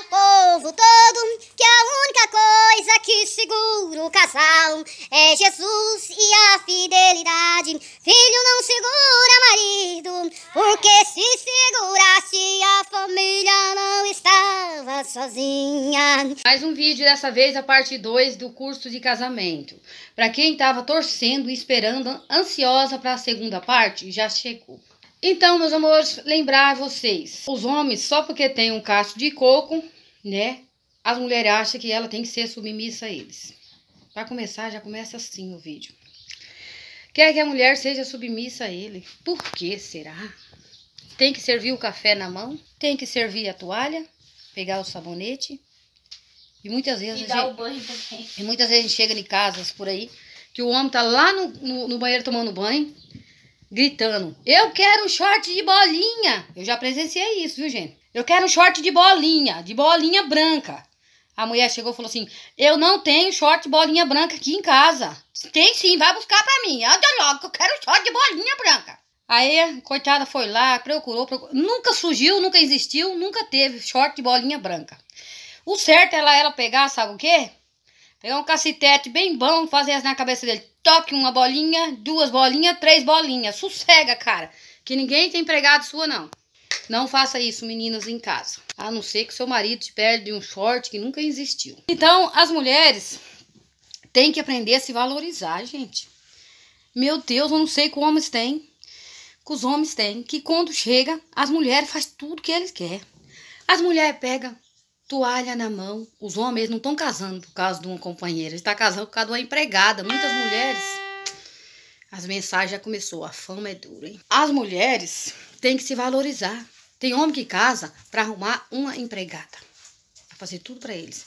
O povo todo que a única coisa que segura o casal é Jesus e a fidelidade. Filho não segura marido, porque se segurasse a família não estava sozinha. Mais um vídeo dessa vez a parte 2 do curso de casamento. Para quem estava torcendo e esperando ansiosa para a segunda parte, já chegou. Então, meus amores, lembrar vocês, os homens, só porque tem um cacho de coco, né? As mulheres acham que ela tem que ser submissa a eles. Para começar, já começa assim o vídeo. Quer que a mulher seja submissa a ele? Por que será? Tem que servir o café na mão, tem que servir a toalha, pegar o sabonete. E muitas vezes, e a, gente, banho também. e muitas vezes a gente chega em casas por aí que o homem tá lá no, no, no banheiro tomando banho gritando: Eu quero um short de bolinha! Eu já presenciei isso, viu, gente? Eu quero um short de bolinha, de bolinha branca. A mulher chegou e falou assim: Eu não tenho short de bolinha branca aqui em casa. Tem sim, vai buscar pra mim. Anda logo, que eu quero um short de bolinha branca. Aí, coitada, foi lá, procurou, procurou. Nunca surgiu, nunca existiu, nunca teve short de bolinha branca. O certo é ela, ela pegar, sabe o quê? Pegar um cacetete bem bom, fazer assim na cabeça dele. Toque uma bolinha, duas bolinhas, três bolinhas. Sossega, cara. Que ninguém tem empregado sua, não. Não faça isso, meninas, em casa. A não ser que seu marido te perde um short que nunca existiu. Então, as mulheres têm que aprender a se valorizar, gente. Meu Deus, eu não sei que homens têm. Que os homens têm. Que quando chega, as mulheres faz tudo que eles querem. As mulheres pegam toalha na mão. Os homens não estão casando por causa de uma companheira, está casando por causa de uma empregada. Muitas mulheres. As mensagens já começou, a fama é dura, hein? As mulheres têm que se valorizar. Tem homem que casa para arrumar uma empregada, pra fazer tudo para eles.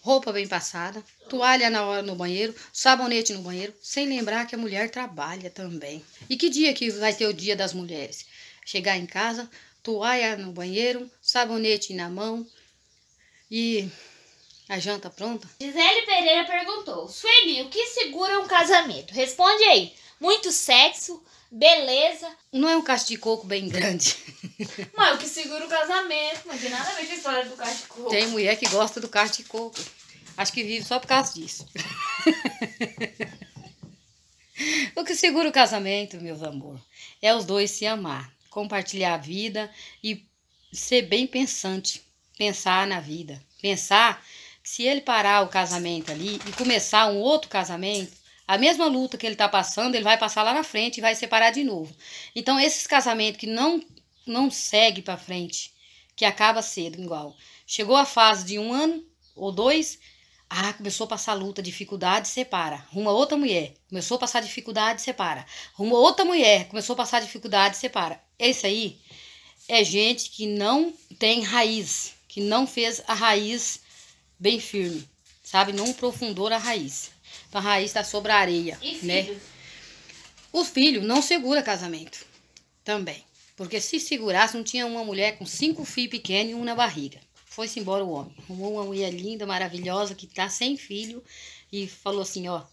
Roupa bem passada, toalha na hora no banheiro, sabonete no banheiro, sem lembrar que a mulher trabalha também. E que dia que vai ter o dia das mulheres? Chegar em casa, toalha no banheiro, sabonete na mão, e a janta pronta? Gisele Pereira perguntou: Sueli, o que segura um casamento? Responde aí. Muito sexo, beleza. Não é um cacho de coco bem grande. Mas o que segura o casamento? Não tem nada a ver com a história do cacho de coco. Tem mulher que gosta do cacho de coco. Acho que vive só por causa disso. o que segura o casamento, meus amor, é os dois se amar, compartilhar a vida e ser bem pensante pensar na vida. Pensar que se ele parar o casamento ali e começar um outro casamento, a mesma luta que ele está passando, ele vai passar lá na frente e vai separar de novo. Então, esses casamentos que não, não segue para frente, que acaba cedo, igual. Chegou a fase de um ano ou dois, ah, começou a passar luta, dificuldade, separa. uma outra mulher. Começou a passar dificuldade, separa. uma outra mulher. Começou a passar dificuldade, separa. Esse aí é gente que não tem raiz que não fez a raiz bem firme, sabe? Não aprofundou a raiz. Então, a raiz está sobre a areia, e né? Filho? O filho não segura casamento também. Porque se segurasse, não tinha uma mulher com cinco filhos pequenos e um na barriga. Foi-se embora o homem. Arrumou uma mulher linda, maravilhosa, que tá sem filho. E falou assim, ó,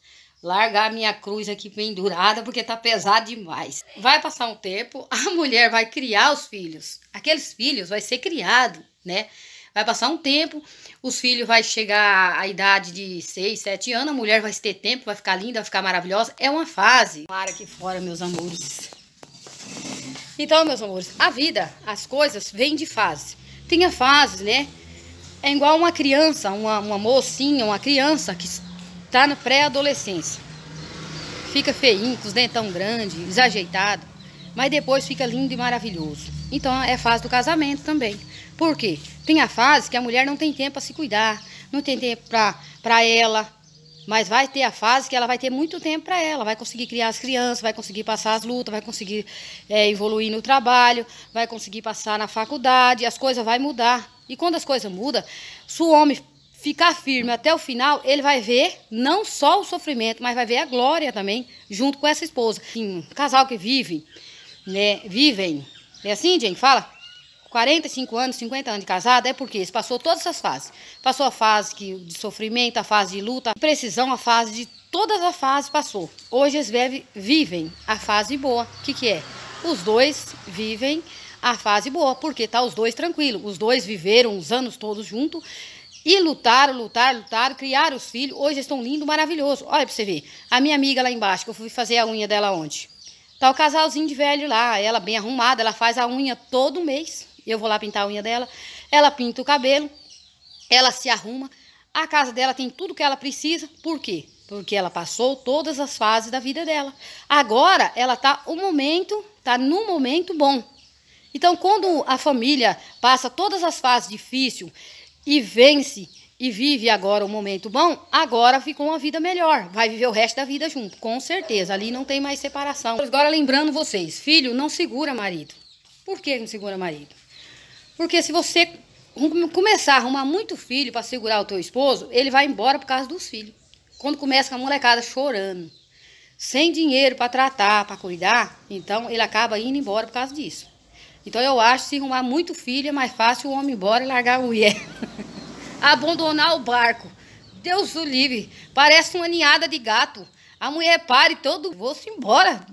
largar a minha cruz aqui pendurada, porque tá pesado demais. Vai passar um tempo, a mulher vai criar os filhos. Aqueles filhos vai ser criado, né? Vai passar um tempo, os filhos vai chegar à idade de 6, 7 anos, a mulher vai ter tempo, vai ficar linda, vai ficar maravilhosa. É uma fase. Para aqui fora, meus amores. Então, meus amores, a vida, as coisas, vêm de fase. Tem a fase, né? É igual uma criança, uma, uma mocinha, uma criança que está na pré-adolescência. Fica feinho, com os dentão grande, desajeitado, mas depois fica lindo e maravilhoso. Então, é fase do casamento também. Por quê? Tem a fase que a mulher não tem tempo para se cuidar, não tem tempo para ela, mas vai ter a fase que ela vai ter muito tempo para ela, vai conseguir criar as crianças, vai conseguir passar as lutas, vai conseguir é, evoluir no trabalho, vai conseguir passar na faculdade, as coisas vão mudar. E quando as coisas mudam, se o homem ficar firme até o final, ele vai ver não só o sofrimento, mas vai ver a glória também, junto com essa esposa. um casal que vive, né, vivem, é assim, gente, fala? 45 anos, 50 anos de casado, é porque ele passou todas essas fases. Passou a fase que, de sofrimento, a fase de luta, precisão, a fase de todas as fases passou. Hoje eles vivem, vivem a fase boa. O que, que é? Os dois vivem a fase boa, porque tá os dois tranquilos. Os dois viveram os anos todos juntos e lutaram, lutaram, lutaram, criaram os filhos. Hoje estão lindos, maravilhosos. Olha para você ver. A minha amiga lá embaixo, que eu fui fazer a unha dela ontem. Tá o casalzinho de velho lá, ela bem arrumada, ela faz a unha todo mês. Eu vou lá pintar a unha dela. Ela pinta o cabelo, ela se arruma. A casa dela tem tudo que ela precisa. Por quê? Porque ela passou todas as fases da vida dela. Agora ela está o momento, está no momento bom. Então, quando a família passa todas as fases difíceis e vence e vive agora o momento bom, agora ficou uma vida melhor. Vai viver o resto da vida junto, com certeza. Ali não tem mais separação. Agora, lembrando vocês, filho não segura marido. Por que não segura marido? Porque se você começar a arrumar muito filho para segurar o teu esposo, ele vai embora por causa dos filhos. Quando começa com a molecada chorando, sem dinheiro para tratar, para cuidar, então ele acaba indo embora por causa disso. Então eu acho que se arrumar muito filho é mais fácil o homem ir embora e largar a mulher. Abandonar o barco. Deus o livre. Parece uma ninhada de gato. A mulher pare todo. Vou-se embora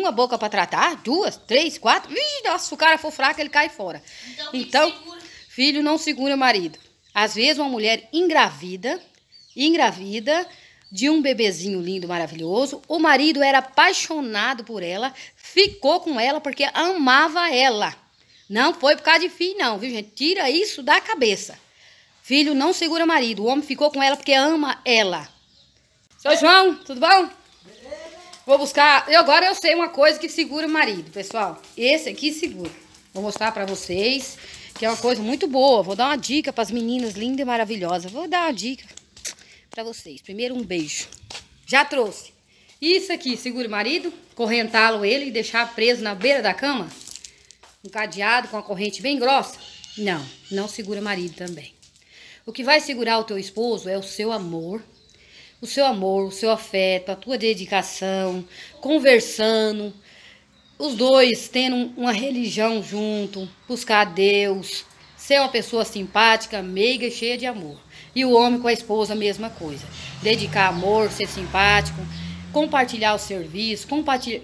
uma boca para tratar, duas, três, quatro. nossa, se o cara for fraco, ele cai fora. Então, então filho não segura marido. Às vezes, uma mulher engravida, engravida de um bebezinho lindo, maravilhoso. O marido era apaixonado por ela, ficou com ela porque amava ela. Não foi por causa de filho, não, viu, gente? Tira isso da cabeça. Filho não segura marido. O homem ficou com ela porque ama ela. Seu João, tudo bom? Vou buscar. E agora eu sei uma coisa que segura o marido, pessoal. Esse aqui segura. Vou mostrar pra vocês que é uma coisa muito boa. Vou dar uma dica pras meninas lindas e maravilhosas. Vou dar uma dica pra vocês. Primeiro, um beijo. Já trouxe. Isso aqui segura o marido, correntá-lo ele e deixar preso na beira da cama. Um cadeado com a corrente bem grossa. Não, não segura o marido também. O que vai segurar o teu esposo é o seu amor, o seu amor, o seu afeto, a tua dedicação, conversando, os dois tendo uma religião junto, buscar a Deus, ser uma pessoa simpática, meiga e cheia de amor. E o homem com a esposa, a mesma coisa. Dedicar amor, ser simpático, compartilhar o serviço,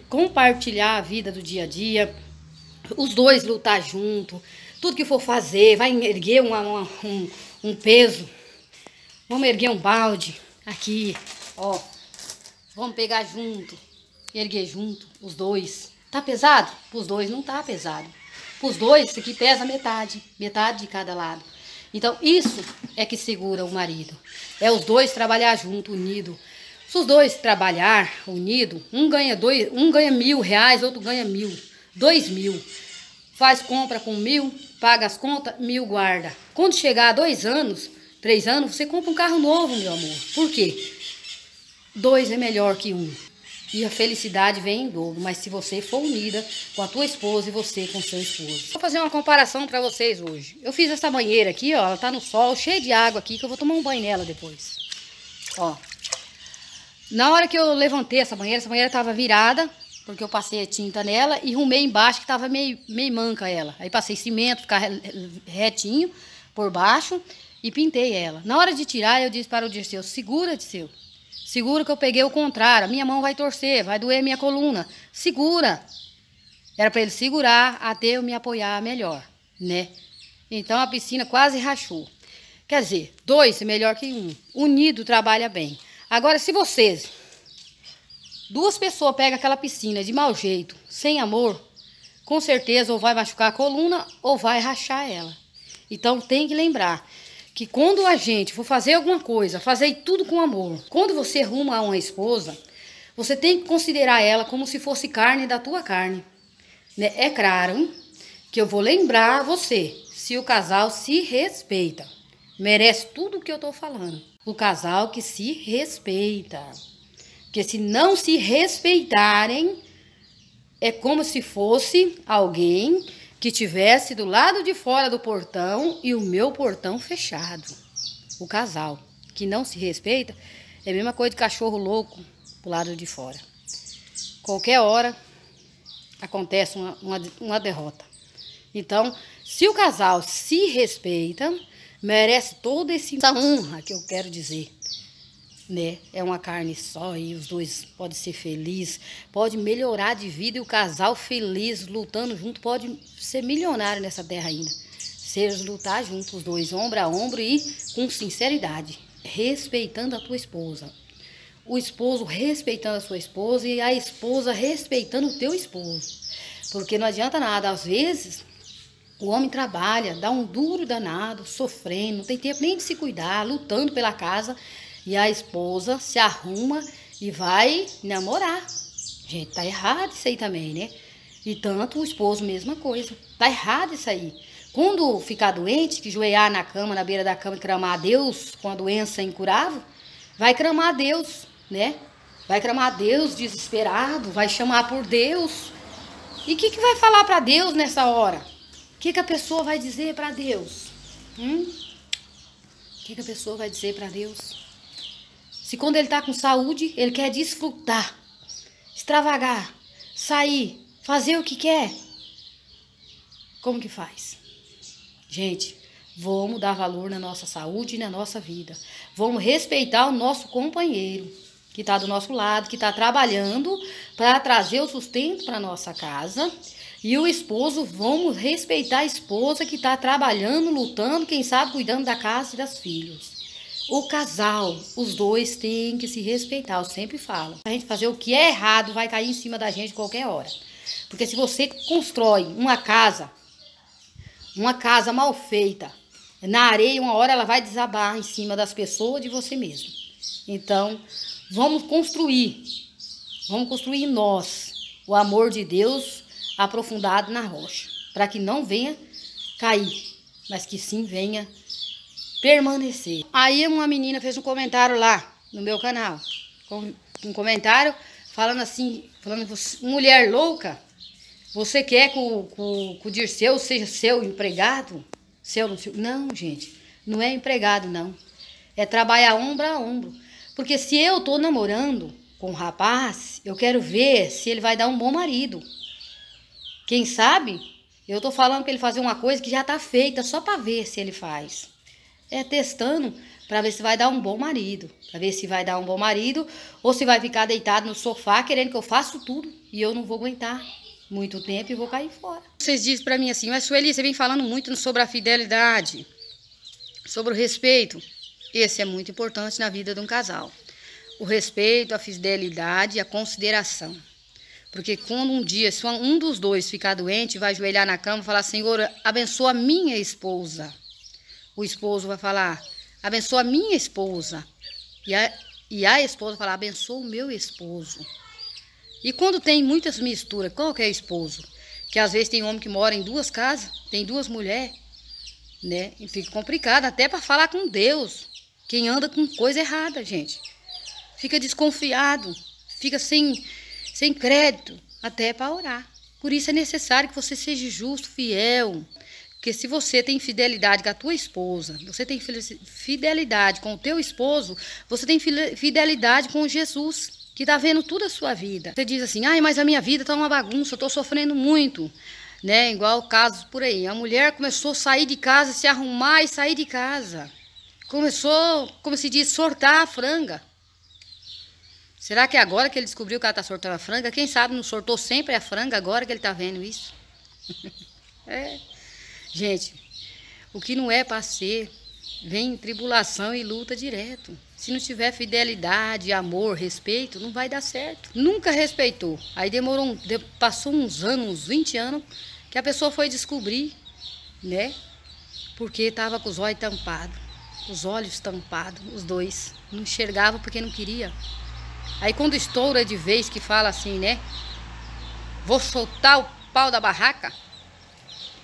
compartilhar, a vida do dia a dia, os dois lutar junto, tudo que for fazer, vai erguer uma, uma, um, um peso, vamos erguer um balde, Aqui, ó. Vamos pegar junto, erguer junto, os dois. Tá pesado? Os dois não tá pesado. Os dois, isso aqui pesa metade, metade de cada lado. Então, isso é que segura o marido. É os dois trabalhar junto, unido. Se os dois trabalhar unido, um ganha, dois, um ganha mil reais, outro ganha mil, dois mil. Faz compra com mil, paga as contas, mil guarda. Quando chegar a dois anos, três anos, você compra um carro novo, meu amor. Por quê? Dois é melhor que um. E a felicidade vem em dobro, mas se você for unida com a tua esposa e você com seu esposo. Vou fazer uma comparação para vocês hoje. Eu fiz essa banheira aqui, ó, ela tá no sol, cheia de água aqui, que eu vou tomar um banho nela depois. Ó. Na hora que eu levantei essa banheira, essa banheira tava virada, porque eu passei a tinta nela e rumei embaixo que tava meio, meio manca ela. Aí passei cimento, ficar retinho por baixo e pintei ela. Na hora de tirar, eu disse para o Dirceu: Segura, Dirceu. Segura que eu peguei o contrário. A minha mão vai torcer, vai doer minha coluna. Segura. Era para ele segurar até eu me apoiar melhor, né? Então a piscina quase rachou. Quer dizer, dois é melhor que um. Unido trabalha bem. Agora, se vocês, duas pessoas pegam aquela piscina de mau jeito, sem amor, com certeza ou vai machucar a coluna ou vai rachar ela. Então tem que lembrar que quando a gente for fazer alguma coisa, fazer tudo com amor. Quando você ruma a uma esposa, você tem que considerar ela como se fosse carne da tua carne. Né? É claro que eu vou lembrar você se o casal se respeita. Merece tudo o que eu estou falando. O casal que se respeita. Porque se não se respeitarem, é como se fosse alguém que tivesse do lado de fora do portão e o meu portão fechado. O casal que não se respeita é a mesma coisa de cachorro louco pro lado de fora. Qualquer hora acontece uma, uma, uma derrota. Então, se o casal se respeita, merece toda essa honra que eu quero dizer né? É uma carne só e os dois podem ser felizes, pode melhorar de vida e o casal feliz, lutando junto, pode ser milionário nessa terra ainda. se eles lutar juntos, os dois, ombro a ombro e com sinceridade, respeitando a tua esposa. O esposo respeitando a sua esposa e a esposa respeitando o teu esposo. Porque não adianta nada, às vezes o homem trabalha, dá um duro danado, sofrendo, não tem tempo nem de se cuidar, lutando pela casa e a esposa se arruma e vai namorar. Gente, tá errado isso aí também, né? E tanto o esposo, mesma coisa. Tá errado isso aí. Quando ficar doente, que joelhar na cama, na beira da cama e cramar a Deus com a doença incurável, vai cramar a Deus, né? Vai cramar a Deus desesperado, vai chamar por Deus. E o que, que vai falar para Deus nessa hora? O que, que a pessoa vai dizer para Deus? Hum? O que, que a pessoa vai dizer para Deus? Se quando ele está com saúde, ele quer desfrutar, extravagar, sair, fazer o que quer. Como que faz? Gente, vamos dar valor na nossa saúde e na nossa vida. Vamos respeitar o nosso companheiro que está do nosso lado, que está trabalhando para trazer o sustento para nossa casa. E o esposo, vamos respeitar a esposa que está trabalhando, lutando, quem sabe cuidando da casa e das filhos. O casal, os dois têm que se respeitar, eu sempre falo. A gente fazer o que é errado vai cair em cima da gente qualquer hora. Porque se você constrói uma casa, uma casa mal feita, na areia, uma hora ela vai desabar em cima das pessoas, de você mesmo. Então, vamos construir. Vamos construir nós o amor de Deus aprofundado na rocha, para que não venha cair, mas que sim venha permanecer. Aí uma menina fez um comentário lá no meu canal, um comentário falando assim, falando mulher louca, você quer que o, que, que o Dirceu seja seu empregado? Seu, não, não, gente, não é empregado, não. É trabalhar ombro a ombro. Porque se eu tô namorando com um rapaz, eu quero ver se ele vai dar um bom marido. Quem sabe, eu tô falando para ele fazer uma coisa que já tá feita, só para ver se ele faz. É testando para ver se vai dar um bom marido, para ver se vai dar um bom marido ou se vai ficar deitado no sofá querendo que eu faça tudo e eu não vou aguentar muito tempo e vou cair fora. Vocês dizem para mim assim, mas Sueli, você vem falando muito sobre a fidelidade, sobre o respeito. Esse é muito importante na vida de um casal. O respeito, a fidelidade, e a consideração. Porque quando um dia, se um dos dois ficar doente, vai ajoelhar na cama e falar: Senhor, abençoa minha esposa o esposo vai falar, abençoa a minha esposa. E a, e a esposa vai falar, abençoa o meu esposo. E quando tem muitas misturas, qual que é esposo? Que às vezes tem homem que mora em duas casas, tem duas mulheres, né? E fica complicado até para falar com Deus. Quem anda com coisa errada, gente. Fica desconfiado, fica sem, sem crédito, até para orar. Por isso é necessário que você seja justo, fiel, porque se você tem fidelidade com a tua esposa, você tem fidelidade com o teu esposo, você tem fidelidade com Jesus, que está vendo toda a sua vida. Você diz assim, ai, mas a minha vida está uma bagunça, eu estou sofrendo muito. Né? Igual casos por aí. A mulher começou a sair de casa, se arrumar e sair de casa. Começou, como se diz, sortar a franga. Será que é agora que ele descobriu que ela está sortando a franga, quem sabe não sortou sempre a franga agora que ele está vendo isso? é. Gente, o que não é para ser, vem tribulação e luta direto. Se não tiver fidelidade, amor, respeito, não vai dar certo. Nunca respeitou. Aí demorou, um, passou uns anos, uns 20 anos, que a pessoa foi descobrir, né? Porque estava com os olhos tampados, os olhos tampados, os dois. Não enxergava porque não queria. Aí quando estoura de vez que fala assim, né? Vou soltar o pau da barraca,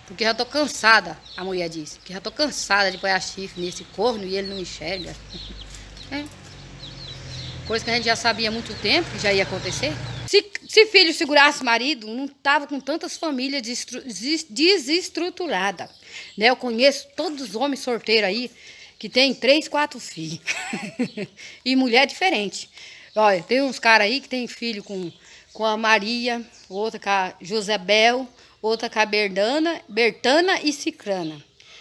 porque já tô cansada, a mulher disse. Porque já tô cansada de pôr chifre nesse corno e ele não enxerga. É. Coisa que a gente já sabia há muito tempo que já ia acontecer. Se, se filho segurasse marido, não tava com tantas famílias desestruturadas. Né? Eu conheço todos os homens sorteiros aí que tem três, quatro filhos. e mulher diferente. Olha, tem uns caras aí que tem filho com, com a Maria, outra com a Josebel, outra com a Berdana, Bertana e Cicrana.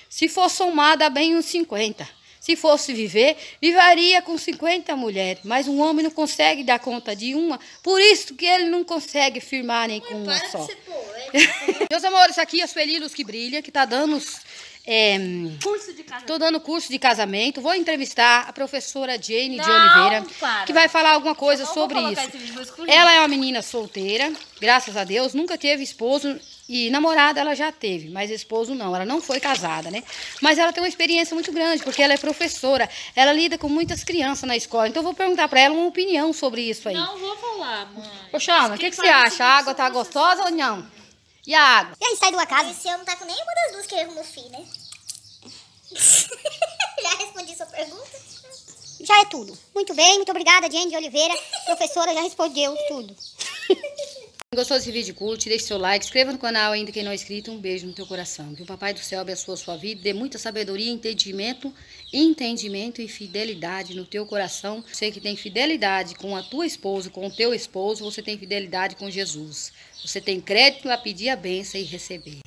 Se for somada, bem uns 50. Se fosse viver, vivaria com 50 mulheres, mas um homem não consegue dar conta de uma, por isso que ele não consegue firmar nem com uma só. Meus amores, aqui é a Sueli Luz que Brilha, que tá dando os é, Estou dando curso de casamento. Vou entrevistar a professora Jane não, de Oliveira, para. que vai falar alguma coisa sobre isso. Ela é uma menina solteira, graças a Deus, nunca teve esposo e namorada ela já teve, mas esposo não, ela não foi casada, né? Mas ela tem uma experiência muito grande, porque ela é professora, ela lida com muitas crianças na escola. Então eu vou perguntar para ela uma opinião sobre isso aí. Não vou falar, mãe. Poxa, o que, que, que você acha? A água tá gostosa ou não? E a água? E aí, sai de uma casa? Esse ano tá com nenhuma das duas que eu no fim, né? Já respondi sua pergunta? Já é tudo. Muito bem, muito obrigada, Jane de Oliveira. Professora já respondeu tudo. Gostou desse vídeo? Curte, deixe seu like, inscreva no canal ainda quem não é inscrito. Um beijo no teu coração. Que o Papai do Céu abençoe a sua vida, dê muita sabedoria, entendimento entendimento e fidelidade no teu coração. Você que tem fidelidade com a tua esposa, com o teu esposo, você tem fidelidade com Jesus. Você tem crédito a pedir a benção e receber.